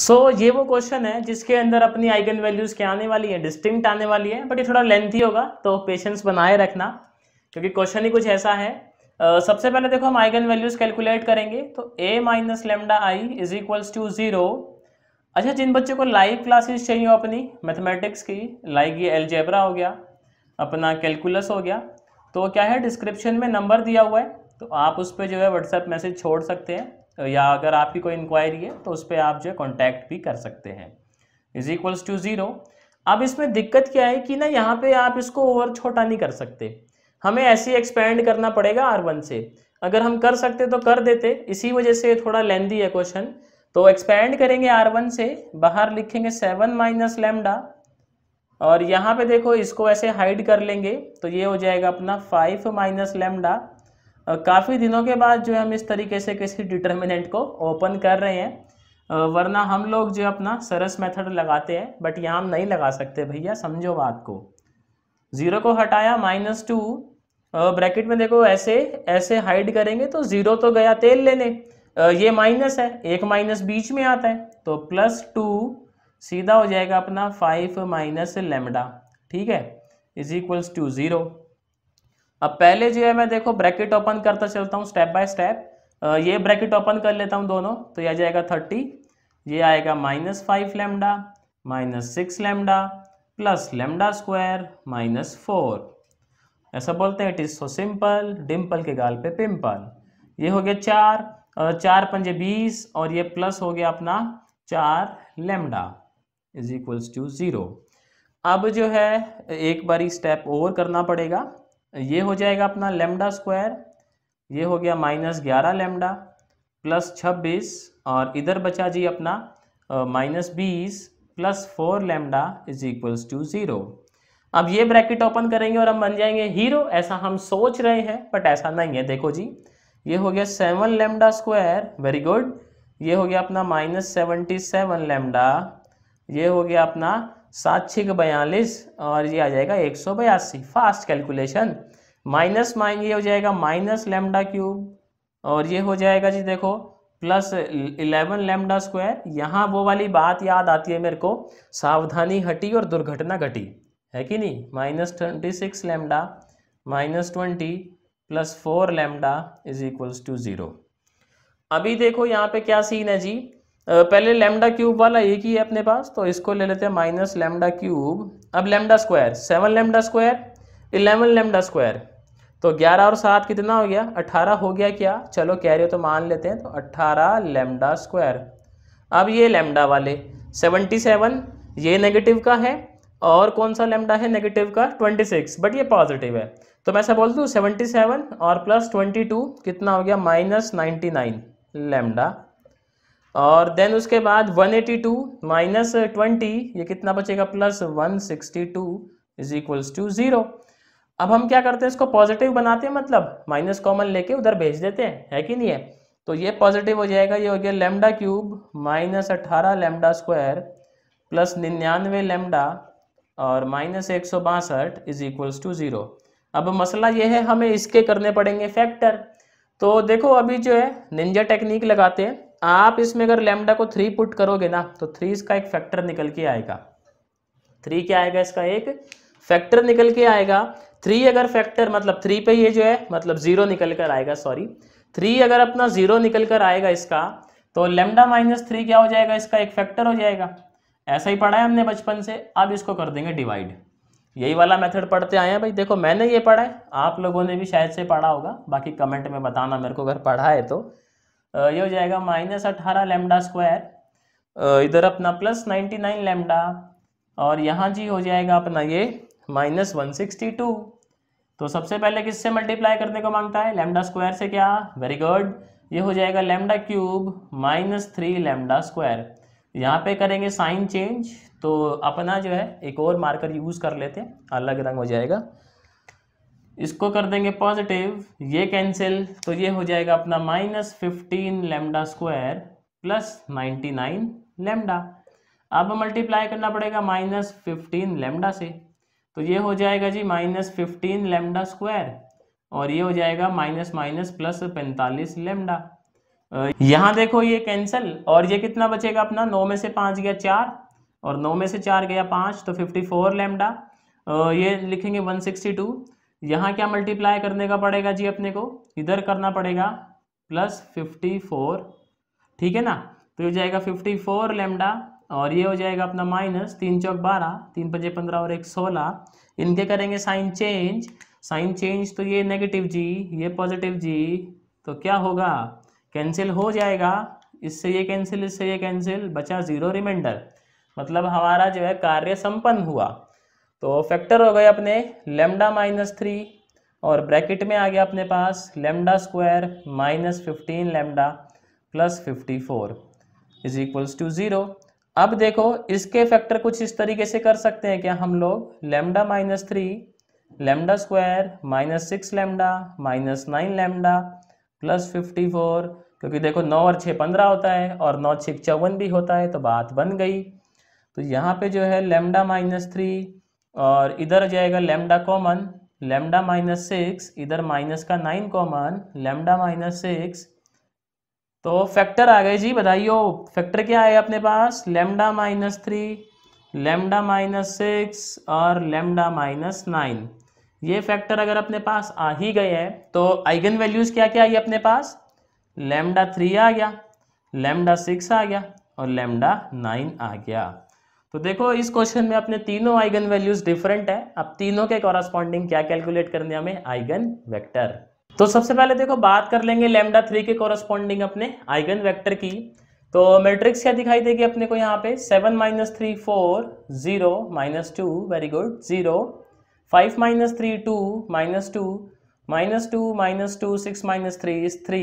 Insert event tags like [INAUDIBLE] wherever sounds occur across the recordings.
सो so, ये वो question है जिसके अंदर अपनी आइगन वैल्यूज क्या आने वाली है डिस्टिंक्ट आने वाली है बट ये थोड़ा लेंथी होगा तो पेशेंस बनाए रखना क्योंकि क्वेश्चन ही कुछ ऐसा है uh, सबसे पहले देखो हम आइगन वैल्यूज कैलकुलेट करेंगे तो A minus lambda I is equals to zero अच्छा जिन बच्चों को लाइव क्लासेस चाहिए हो अपनी मैथमेटिक्स की लाइक ये एलजेब्रा हो गया अपना कैलकुलस हो गया तो क्या है डिस्क्रिप्शन में नंबर दिया हुआ है तो आप उस पर जो है व्हाट्सएप मैसेज छोड़ सकते हैं तो या अगर आपकी कोई इंक्वायरी है तो उस पर आप जो है कॉन्टैक्ट भी कर सकते हैं इज इक्वल्स टू ज़ीरो अब इसमें दिक्कत क्या है कि ना यहाँ पे आप इसको ओवर छोटा नहीं कर सकते हमें ऐसे एक्सपेंड करना पड़ेगा आर वन से अगर हम कर सकते तो कर देते इसी वजह से थोड़ा लेंदी है क्वेश्चन तो एक्सपेंड करेंगे आर वन से बाहर लिखेंगे सेवन माइनस लेमडा और यहाँ पे देखो इसको ऐसे हाइड कर लेंगे तो ये हो जाएगा अपना फाइव माइनस लेमडा काफ़ी दिनों के बाद जो है हम इस तरीके से किसी डिटर्मिनेंट को ओपन कर रहे हैं वरना हम लोग जो अपना सरस मेथड लगाते हैं बट यहाँ हम नहीं लगा सकते भैया समझो बात को ज़ीरो को हटाया माइनस टू ब्रैकेट में देखो ऐसे ऐसे हाइड करेंगे तो ज़ीरो तो गया तेल लेने ये माइनस है एक माइनस बीच में आता है तो प्लस टू सीधा हो जाएगा अपना फाइव माइनस लेमडा ठीक है इज इक्वल्स टू ज़ीरो अब पहले जो है मैं देखो ब्रैकेट ओपन करता चलता हूँ स्टेप बाय स्टेप ये ब्रैकेट ओपन कर लेता हूँ दोनों तो यह जाएगा थर्टी ये आएगा minus five lambda minus six lambda plus lambda square minus four ऐसा बोलते हैं it is so simple dimple के गाल पे पिंपल ये हो गया चार चार पंजे बीस और ये प्लस हो गया अपना चार lambda is equals to zero अब जो है एक बारी स्टेप ओवर करना पड़ेगा ये हो जाएगा अपना लेमडा स्क्वायर ये हो गया माइनस ग्यारह लेमडा प्लस छब्बीस और इधर बचा जी अपना माइनस बीस plus four lambda is equals to zero अब ये ब्रैकेट ओपन करेंगे और हम बन जाएंगे हीरो ऐसा हम सोच रहे हैं बट ऐसा नहीं है देखो जी ये हो गया seven lambda square very good ये हो गया अपना माइनस सेवेंटी सेवन लेमडा ये हो गया अपना सात छः का बयालीस और ये आ जाएगा एक सौ बयासी फास्ट कैलकुलेशन माइनस माइन ये हो जाएगा माइनस लेमडा क्यूब और ये हो जाएगा जी देखो प्लस इलेवन लेमडा स्क्वायर यहाँ वो वाली बात याद आती है मेरे को सावधानी हटी और दुर्घटना घटी है कि नहीं minus twenty six lambda minus twenty plus four lambda is equals to zero अभी देखो यहाँ पे क्या सीन है जी पहले लेमडा क्यूब वाला एक ही है अपने पास तो इसको ले लेते हैं माइनस लेमडा क्यूब अब lambda square seven lambda square eleven lambda square तो ग्यारह और सात कितना हो गया अट्ठारह हो गया क्या चलो कह रहे हो तो मान लेते हैं तो अट्ठारह लेमडा स्क्वायर अब ये लेमडा वाले सेवनटी सेवन ये नेगेटिव का है और कौन सा लेमडा है नेगेटिव का ट्वेंटी सिक्स बट ये पॉजिटिव है तो मैं ऐसा बोल दूँ सेवन और प्लस ट्वेंटी टू कितना हो गया माइनस नाइन्टी नाइन लेमडा और देन उसके बाद 182 एटी टू माइनस ट्वेंटी ये कितना बचेगा plus 162 sixty two is equals to zero अब हम क्या करते हैं इसको पॉजिटिव बनाते हैं मतलब माइनस कॉमन लेके उधर भेज देते हैं है कि नहीं है तो ये पॉजिटिव हो जाएगा ये हो गया लेमडा क्यूब माइनस अट्ठारह लेमडा स्क्वायर प्लस निन्यानवे लेमडा और माइनस एक सौ बासठ इज इक्वल्स टू ज़ीरो अब मसला ये है हमें इसके करने पड़ेंगे फैक्टर तो देखो अभी जो है निंजा टेक्निक लगाते हैं आप इसमें अगर लेमडा को थ्री पुट करोगे ना तो थ्री इसका एक फैक्टर निकल के आएगा थ्री क्या आएगा इसका एक फैक्टर निकल के आएगा थ्री अगर फैक्टर मतलब थ्री पे ये जो है मतलब जीरो निकल कर आएगा सॉरी थ्री अगर अपना जीरो निकल कर आएगा इसका तो लेमडा माइनस थ्री क्या हो जाएगा इसका एक फैक्टर हो जाएगा ऐसा ही पढ़ा है हमने बचपन से अब इसको कर देंगे डिवाइड यही वाला मेथड पढ़ते आए हैं भाई देखो मैंने ये पढ़ा है आप लोगों ने भी शायद से पढ़ा होगा बाकी कमेंट में बताना मेरे को अगर पढ़ा है तो ये हो जाएगा माइनस अठारह लेमडा स्क्वायर इधर अपना प्लस नाइन्टी नाइन लेमडा और यहाँ जी हो जाएगा अपना ये माइनस वन सिक्सटी टू तो सबसे पहले किससे मल्टीप्लाई करने को मांगता है लेमडा स्क्वायर से क्या वेरी गुड ये हो जाएगा lambda cube minus three lambda square यहाँ पे करेंगे साइन चेंज तो अपना जो है एक और मार्कर यूज़ कर लेते हैं अलग रंग हो जाएगा इसको कर देंगे पॉजिटिव ये कैंसिल तो ये हो जाएगा अपना minus fifteen lambda square plus ninety nine lambda अब मल्टीप्लाई करना पड़ेगा माइनस फिफ्टीन लेमडा से तो ये हो जाएगा जी माइनस फिफ्टीन लेमडा स्क्वायर और ये हो जाएगा माइनस माइनस प्लस पैंतालीस लेमडा यहाँ देखो ये कैंसिल और ये कितना बचेगा अपना नौ में से पाँच गया चार और नौ में से चार गया पाँच तो फिफ्टी फोर लेमडा ये लिखेंगे वन सिक्सटी टू यहाँ क्या मल्टीप्लाई हम्म। करने का पड़ेगा जी अपने को इधर करना पड़ेगा प्लस फिफ्टी फोर ठीक है ना तो हो जाएगा फिफ्टी फोर लेमडा और ये हो जाएगा अपना माइनस तीन चौक बारह तीन पंजे पंद्रह और एक सोलह इनके करेंगे साइन चेंज साइन चेंज तो ये नेगेटिव जी ये पॉजिटिव जी तो क्या होगा कैंसिल हो जाएगा इससे ये कैंसिल इससे ये कैंसिल बचा ज़ीरो रिमाइंडर मतलब हमारा जो है कार्य संपन्न हुआ तो फैक्टर हो गए अपने लेमडा माइनस थ्री और ब्रैकेट में आ गया अपने पास lambda square minus fifteen lambda plus fifty four is equals to zero अब देखो इसके फैक्टर कुछ इस तरीके से कर सकते हैं क्या हम लोग lambda minus three lambda square minus six lambda minus nine lambda plus fifty four क्योंकि देखो नौ और छः पंद्रह होता है और नौ छः चौवन भी होता है तो बात बन गई तो यहाँ पे जो है लेमडा माइनस थ्री और इधर जाएगा lambda common lambda minus six इधर माइनस का nine common lambda minus six तो फैक्टर आ गए जी बताइयो फैक्टर क्या आएगा अपने पास lambda minus three lambda minus six और लेमडा माइनस नाइन ये फैक्टर अगर अपने पास आ ही गए हैं तो आइगन वैल्यूज़ क्या क्या आई अपने पास लेमडा थ्री आ गया लेमडा सिक्स आ गया और लेमडा नाइन आ गया तो देखो इस क्वेश्चन में अपने तीनों आइगन वैल्यूज डिफरेंट है अब तीनों के कॉरस्पॉन्डिंग क्या कैलकुलेट करने हमें आइगन वेक्टर तो सबसे पहले देखो बात कर लेंगे लेमडा थ्री के कॉरस्पॉन्डिंग अपने आइगन वेक्टर की तो मैट्रिक्स क्या दिखाई देगी अपने को यहाँ पे seven minus three four zero minus two very good zero five minus three two minus two minus two minus two six minus three is three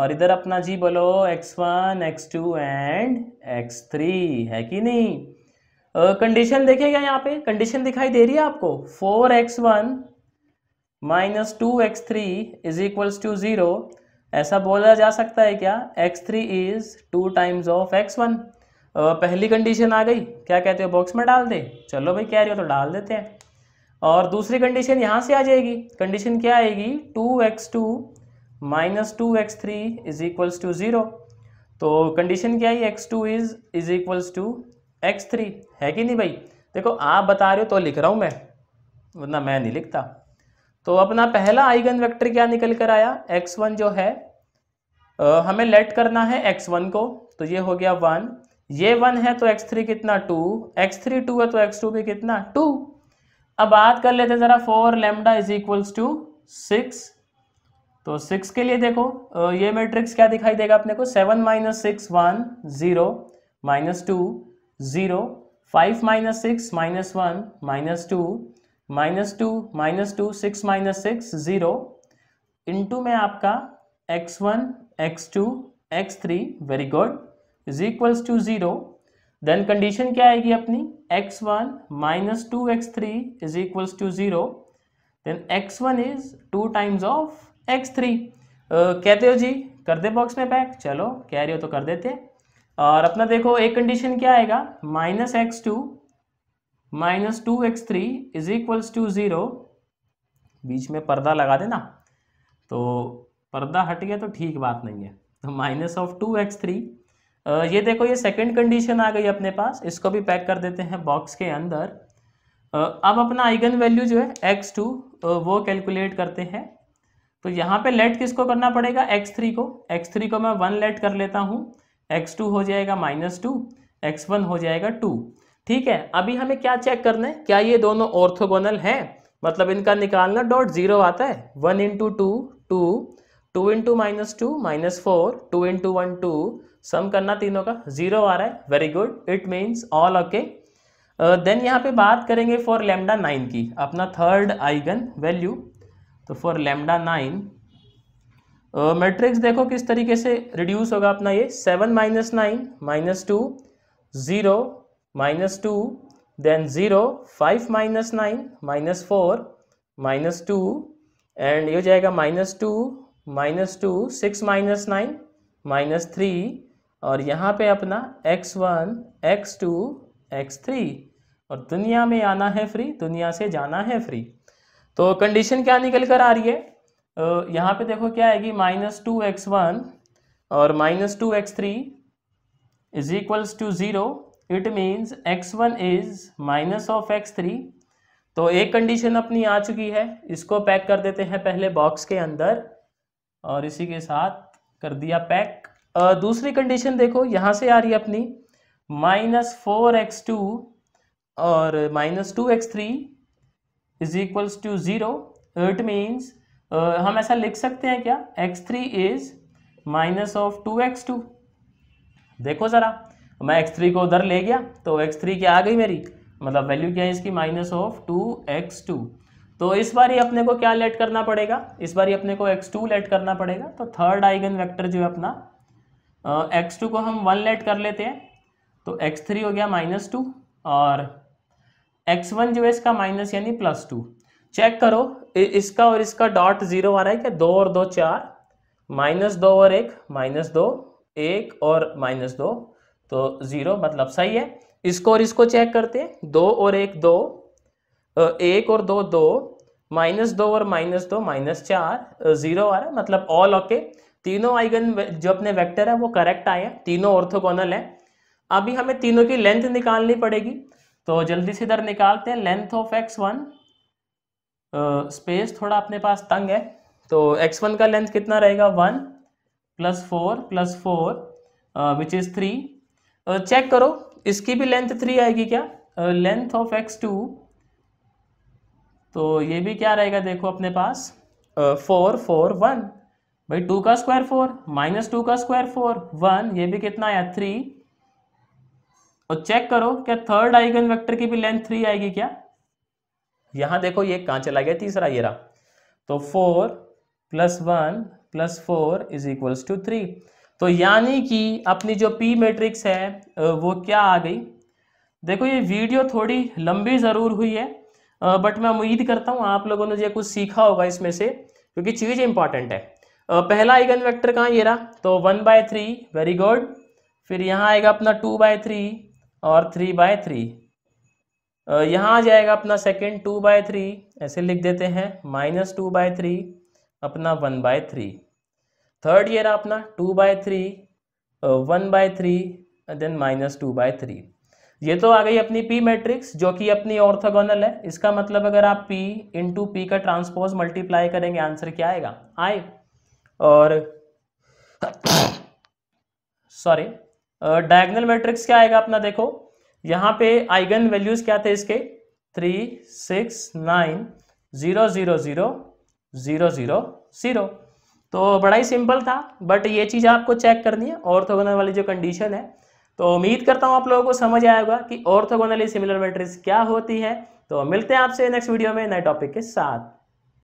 और इधर अपना जी बोलो x one x two and x three है कि नहीं condition देखेगा यहाँ पे कंडीशन दिखाई दे रही है आपको four x one minus two x three is equals to zero ऐसा बोला जा सकता है क्या x three is two times of x one पहली कंडीशन आ गई क्या कहते हो बॉक्स में डाल दे चलो भाई कह रहे हो तो डाल देते हैं और दूसरी कंडीशन यहाँ से आ जाएगी कंडीशन क्या आएगी two x two minus two x three is equals to zero तो कंडीशन क्या है x two is is equals to x three है कि नहीं भाई देखो आप बता रहे हो तो लिख रहा हूँ मैं वरना मैं नहीं लिखता तो अपना पहला आइगन वेक्टर क्या निकल कर आया एक्स वन जो है आ, हमें लेट करना है एक्स वन को तो ये हो गया वन ये वन है तो एक्स थ्री कितना टू एक्स थ्री टू है तो एक्स टू भी कितना टू अब बात कर लेते ज़रा four lambda is equals to six तो सिक्स के लिए देखो ये मैट्रिक्स क्या दिखाई देगा अपने को seven minus six one zero minus two zero five minus six minus one minus two minus two minus two six minus six zero into में आपका x one x two x three very good is equals to zero then condition क्या आएगी अपनी x one minus two x three is equals to zero then x one is two times of x three कहते हो जी कर दे box में pack चलो कह रहे हो तो कर देते और अपना देखो एक कंडीशन क्या आएगा minus x two minus two x three is equals to zero बीच में पर्दा लगा देना तो पर्दा हट गया तो ठीक बात नहीं है तो minus of two x three ये देखो ये सेकंड कंडीशन आ गई अपने पास इसको भी पैक कर देते हैं बॉक्स के अंदर अब अपना आइगन वैल्यू जो है एक्स टू वो कैलकुलेट करते हैं तो यहाँ पे लेट किसको करना पड़ेगा एक्स थ्री को एक्स थ्री को मैं वन लेट कर लेता हूँ एक्स टू हो जाएगा माइनस टू एक्स वन हो जाएगा टू ठीक है अभी हमें क्या चेक करना है क्या ये दोनों ऑर्थोगोनल हैं मतलब इनका निकालना डॉट जीरो आता है one into two two two into minus two minus four two into one two sum करना तीनों का जीरो आ रहा है very good it means all okay then यहाँ पे बात करेंगे फॉर लेमडा नाइन की अपना थर्ड आइगन वैल्यू तो फॉर लेमडा नाइन मैट्रिक्स देखो किस तरीके से रिड्यूस होगा अपना ये seven minus nine minus two zero minus two then zero five minus nine minus four minus two and ये हो जाएगा minus two minus two six minus nine minus three और यहाँ पे अपना x one x two x three और दुनिया में आना है फ्री दुनिया से जाना है फ्री तो कंडीशन क्या निकल कर आ रही है यहाँ पे देखो क्या आएगी माइनस टू एक्स वन और minus two x three is equals to zero it means x one is minus of x three तो एक कंडीशन अपनी आ चुकी है इसको पैक कर देते हैं पहले बॉक्स के अंदर और इसी के साथ कर दिया पैक दूसरी कंडीशन देखो यहाँ से आ रही है अपनी माइनस फोर एक्स टू और minus two x three is equals to zero it means हम ऐसा लिख सकते हैं क्या x three is minus of two x two देखो ज़रा मैं एक्स थ्री को उधर ले गया तो एक्स थ्री क्या आ गई मेरी मतलब वैल्यू क्या है इसकी minus of two x two तो इस बार ही अपने को क्या लेट करना पड़ेगा इस बार ही अपने को एक्स टू लेट करना पड़ेगा तो थर्ड आइगन वेक्टर जो है अपना एक्स uh, टू को हम वन लेट कर लेते हैं तो एक्स थ्री हो गया माइनस टू और एक्स वन जो है इसका माइनस यानी प्लस टू चेक करो इसका और इसका डॉट जीरो आ रहा है क्या दो और दो चार माइनस दो और एक माइनस दो एक और माइनस दो तो ज़ीरो मतलब सही है इसको और इसको चेक करते हैं दो और एक दो एक और दो दो माइनस दो और माइनस दो माइनस चार ज़ीरो आ रहा है मतलब ऑल ओके तीनों आइगन जो अपने वेक्टर है वो करेक्ट आए हैं तीनों ऑर्थोगोनल हैं अभी हमें तीनों की लेंथ निकालनी पड़ेगी तो जल्दी से इधर निकालते हैं length of x one space थोड़ा अपने पास तंग है तो एक्स वन का लेंथ कितना रहेगा one plus four plus four which is three check करो इसकी भी लेंथ थ्री आएगी क्या लेंथ ऑफ एक्स टू तो ये भी क्या रहेगा देखो अपने पास फोर फोर वन भाई टू का स्क्वायर फोर माइनस टू का स्क्वायर फोर वन ये भी कितना आया थ्री और तो चेक करो क्या थर्ड आइगन वेक्टर की भी लेंथ थ्री आएगी क्या यहां देखो ये कहां चला गया तीसरा ये रहा तो four plus one plus four is equals to three तो यानी कि अपनी जो पी मैट्रिक्स है वो क्या आ गई देखो ये वीडियो थोड़ी लंबी ज़रूर हुई है बट मैं उम्मीद करता हूं आप लोगों ने जो कुछ सीखा होगा इसमें से क्योंकि चीज़ इंपॉर्टेंट है पहला आइगन वेक्टर कहाँ ये रहा तो one by three very good फिर यहाँ आएगा अपना टू बाय थ्री और थ्री बाय थ्री यहाँ आ जाएगा अपना सेकेंड टू बाय थ्री ऐसे लिख देते हैं माइनस टू बाय थ्री अपना वन बाय थ्री थर्ड ये रहा अपना two by three one by three then minus two by three ये तो आ गई अपनी पी मैट्रिक्स जो कि अपनी ऑर्थोगोनल है इसका मतलब अगर आप पी इंटू पी का ट्रांसपोज मल्टीप्लाई करेंगे आंसर क्या आएगा आए और सॉरी [COUGHS] डायगनल मैट्रिक्स क्या आएगा अपना देखो यहाँ पे आइगन वैल्यूज क्या थे इसके three six nine zero zero zero zero zero zero तो बड़ा ही सिंपल था बट ये चीज़ आपको चेक करनी है ऑर्थोगोनल वाली जो कंडीशन है तो उम्मीद करता हूँ आप लोगों को समझ आएगा कि ऑर्थोगोनली सिमिलर मैट्रिक्स क्या होती है तो मिलते हैं आपसे नेक्स्ट वीडियो में नए टॉपिक के साथ